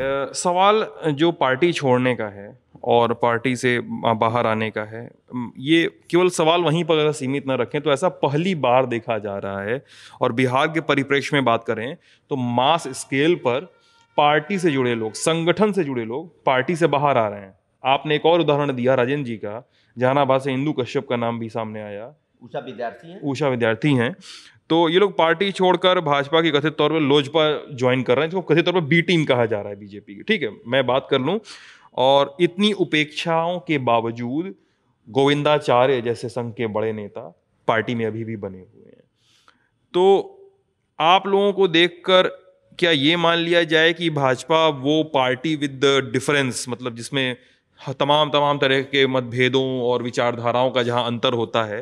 सवाल जो पार्टी छोड़ने का है और पार्टी से बाहर आने का है ये केवल सवाल वहीं पर अगर सीमित न रखें तो ऐसा पहली बार देखा जा रहा है और बिहार के परिप्रेक्ष्य में बात करें तो मास स्केल पर पार्टी से जुड़े लोग संगठन से जुड़े लोग पार्टी से बाहर आ रहे हैं आपने एक और उदाहरण दिया राजेंद्र जी का जहानाबाद से इंदू कश्यप का नाम भी सामने आया ऊषा विद्यार्थी हैं ऊषा विद्यार्थी हैं तो ये लोग पार्टी छोड़कर भाजपा की कथित तौर पर लोजपा ज्वाइन कर रहे हैं जिसको कथित तौर पर बी टीम कहा जा रहा है बीजेपी की ठीक है मैं बात कर लूँ और इतनी उपेक्षाओं के बावजूद गोविंदाचार्य जैसे संघ के बड़े नेता पार्टी में अभी भी बने हुए हैं तो आप लोगों को देखकर क्या ये मान लिया जाए कि भाजपा वो पार्टी विद डिफरेंस मतलब जिसमें तमाम तमाम तरह के मतभेदों और विचारधाराओं का जहां अंतर होता है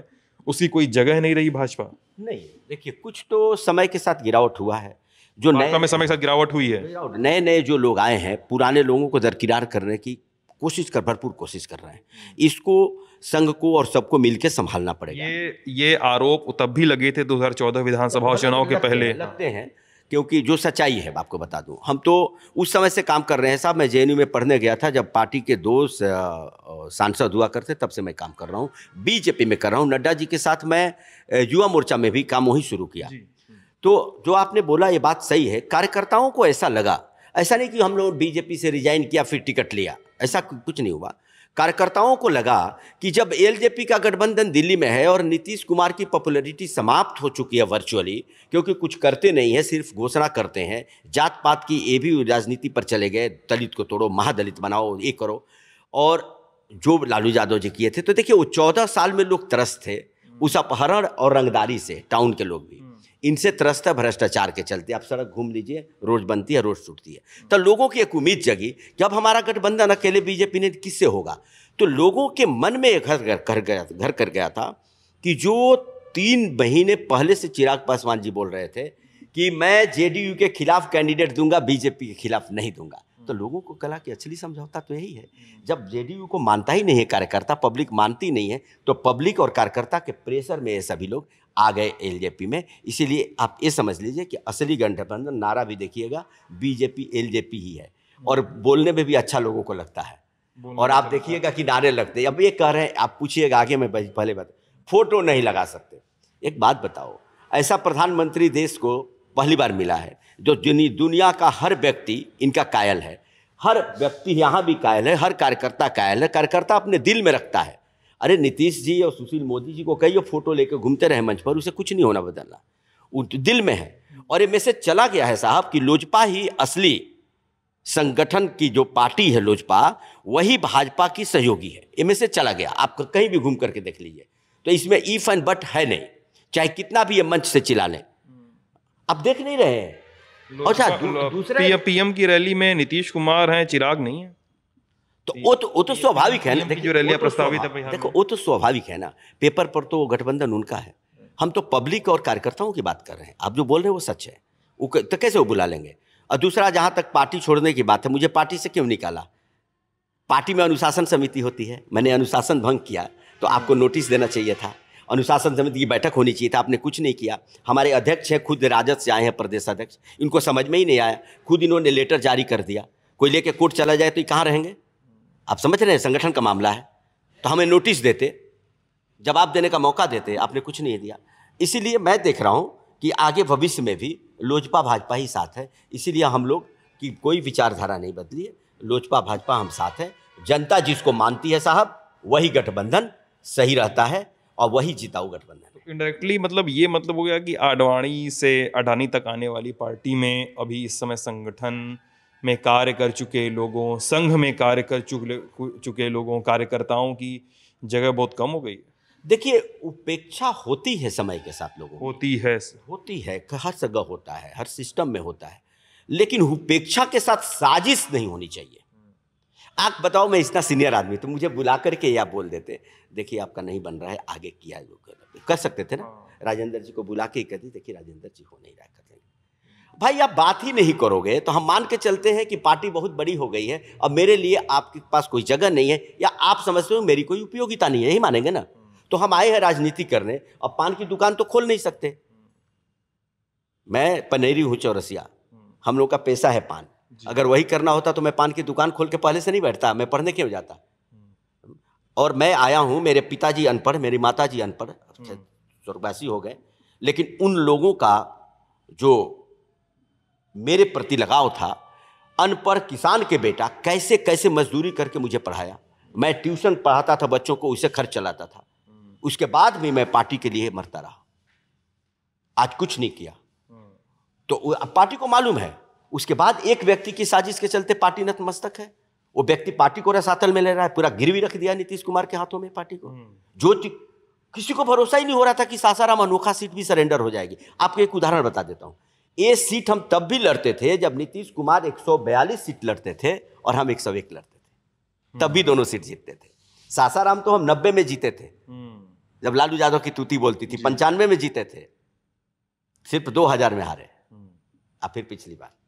उसकी कोई जगह नहीं रही भाजपा नहीं देखिए कुछ तो समय के साथ गिरावट हुआ है जो नए समय के साथ गिरावट हुई है नए नए जो लोग आए हैं पुराने लोगों को दरकिनार करने की कोशिश कर भरपूर कोशिश कर रहे हैं इसको संघ को और सबको मिलकर संभालना पड़ेगा ये ये आरोप तब भी लगे थे 2014 विधानसभा चुनाव के पहले लगते हैं क्योंकि जो सच्चाई है आपको बता दूं हम तो उस समय से काम कर रहे हैं साहब मैं जे में पढ़ने गया था जब पार्टी के दो सांसद हुआ करते तब से मैं काम कर रहा हूँ बीजेपी में कर रहा हूँ नड्डा जी के साथ मैं युवा मोर्चा में भी काम वही शुरू किया तो जो आपने बोला ये बात सही है कार्यकर्ताओं को ऐसा लगा ऐसा नहीं कि हम लोग बीजेपी से रिजाइन किया फिर टिकट लिया ऐसा कुछ नहीं हुआ कार्यकर्ताओं को लगा कि जब एलजेपी का गठबंधन दिल्ली में है और नीतीश कुमार की पॉपुलैरिटी समाप्त हो चुकी है वर्चुअली क्योंकि कुछ करते नहीं है सिर्फ घोषणा करते हैं जात पात की ये भी राजनीति पर चले गए दलित को तोड़ो महादलित बनाओ ये करो और जो लालू यादव जी किए थे तो देखिए वो चौदह साल में लोग त्रस्त थे उस अपहरण और रंगदारी से टाउन के लोग भी इनसे त्रस्त है भ्रष्टाचार के चलते आप सड़क घूम लीजिए रोज बनती है रोज टूटती है तो लोगों की एक उम्मीद जगी कि अब हमारा गठबंधन अकेले बीजेपी ने किससे होगा तो लोगों के मन में एक घर कर गया घर कर गया था कि जो तीन महीने पहले से चिराग पासवान जी बोल रहे थे कि मैं जेडीयू के खिलाफ कैंडिडेट दूंगा बीजेपी के खिलाफ नहीं दूंगा तो लोगों को कला की असली समझौता तो यही है हम्म। जब जेडीयू को मानता ही नहीं है कार्यकर्ता पब्लिक मानती नहीं है तो पब्लिक और कार्यकर्ता के प्रेशर में ये सभी लोग आ गए एल में इसीलिए आप ये समझ लीजिए कि असली गठबंधन नारा भी देखिएगा बीजेपी एलजेपी ही है हम्म। और बोलने में भी अच्छा लोगों को लगता है और आप अच्छा देखिएगा कि नारे लगते अब ये कह रहे हैं आप पूछिएगा आगे मैं पहले बता फोटो नहीं लगा सकते एक बात बताओ ऐसा प्रधानमंत्री देश को पहली बार मिला है जो दुनिया का हर व्यक्ति इनका कायल है हर व्यक्ति यहाँ भी कायल है हर कार्यकर्ता कायल है कार्यकर्ता अपने दिल में रखता है अरे नीतीश जी और सुशील मोदी जी को कहिए फोटो लेकर घूमते रहे मंच पर उसे कुछ नहीं होना बदलना उन तो दिल में है और ये मैसेज चला गया है साहब कि लोजपा ही असली संगठन की जो पार्टी है लोजपा वही भाजपा की सहयोगी है ये मैसेज चला गया आप कहीं भी घूम करके देख लीजिए तो इसमें ईफ एंड बट है नहीं चाहे कितना भी ये मंच से चिल्ला लें आप देख नहीं रहे हैं अच्छा दूसरा पीएम की रैली में नीतीश कुमार हैं चिराग नहीं है तो वो तो वो तो स्वाभाविक है ना जो रैली तो प्रस्तावित है देखो वो तो स्वाभाविक है ना पेपर पर तो गठबंधन उनका है हम तो पब्लिक और कार्यकर्ताओं की बात कर रहे हैं आप जो बोल रहे हैं वो सच है वो तो कैसे वो बुला लेंगे और दूसरा जहाँ तक पार्टी छोड़ने की बात है मुझे पार्टी से क्यों निकाला पार्टी में अनुशासन समिति होती है मैंने अनुशासन भंग किया तो आपको नोटिस देना चाहिए था अनुशासन समिति की बैठक होनी चाहिए था आपने कुछ नहीं किया हमारे अध्यक्ष हैं खुद राजद से आए हैं प्रदेश अध्यक्ष इनको समझ में ही नहीं आया खुद इन्होंने लेटर जारी कर दिया कोई लेके कोर्ट चला जाए तो ये कहाँ रहेंगे आप समझ रहे हैं संगठन का मामला है तो हमें नोटिस देते जवाब देने का मौका देते आपने कुछ नहीं दिया इसीलिए मैं देख रहा हूँ कि आगे भविष्य में भी लोजपा भाजपा ही साथ है इसीलिए हम लोग की कोई विचारधारा नहीं बदली है लोजपा भाजपा हम साथ हैं जनता जिसको मानती है साहब वही गठबंधन सही रहता है और वही हुआ गठबंधन इंडायरेक्टली इनडायरेक्टली तो मतलब ये मतलब हो गया कि आडवाणी से अडानी तक आने वाली पार्टी में अभी इस समय संगठन में कार्य कर चुके लोगों संघ में कार्य कर चुके लोगों कार्यकर्ताओं की जगह बहुत कम हो गई देखिए उपेक्षा होती है समय के साथ लोगों होती है होती है हर जगह होता है हर सिस्टम में होता है लेकिन उपेक्षा के साथ साजिश नहीं होनी चाहिए आप बताओ मैं इतना सीनियर आदमी तो मुझे बुला करके या बोल देते देखिए आपका नहीं बन रहा है आगे किया जो कर सकते थे ना हाँ। राजेंद्र जी को बुला के कहते देखिए राजेंद्र जी हो नहीं रहा कर भाई आप बात ही नहीं करोगे तो हम मान के चलते हैं कि पार्टी बहुत बड़ी हो गई है अब मेरे लिए आपके पास कोई जगह नहीं है या आप समझते हो मेरी कोई उपयोगिता नहीं है यही मानेंगे ना हाँ। तो हम आए हैं राजनीति करने अब पान की दुकान तो खोल नहीं सकते हाँ। मैं पनेरी हूँ चौरसिया हम लोग का पैसा है पान अगर वही करना होता तो मैं पान की दुकान खोल के पहले से नहीं बैठता मैं पढ़ने क्यों जाता हम्म। और मैं आया हूँ मेरे पिताजी अनपढ़ मेरी माता जी अनपढ़ अच्छा, हम्म। स्वर्गवासी हो गए लेकिन उन लोगों का जो मेरे प्रति लगाव था अनपढ़ किसान के बेटा कैसे कैसे मजदूरी करके मुझे पढ़ाया मैं ट्यूशन पढ़ाता था बच्चों को उसे खर्च चलाता था हम्म। उसके बाद भी मैं पार्टी के लिए मरता रहा आज कुछ नहीं किया तो पार्टी को मालूम है उसके बाद एक व्यक्ति की साजिश के चलते पार्टी नतमस्तक है वो व्यक्ति पार्टी को रसातल में ले रहा है पूरा गिरवी रख दिया नीतीश कुमार के हाथों में पार्टी को हम्म। जो किसी को भरोसा ही नहीं हो रहा था कि सासाराम अनोखा सीट भी सरेंडर हो जाएगी आपको एक उदाहरण बता देता हूं ये सीट हम तब भी लड़ते थे जब नीतीश कुमार 142 सीट लड़ते थे और हम 101 लड़ते थे हम्म। तब भी दोनों सीट जीतते थे सासाराम तो हम 90 में जीते थे हम्म। जब लालू यादव की तूती बोलती थी पंचानवे में जीते थे सिर्फ 2000 में हारे आप फिर पिछली बार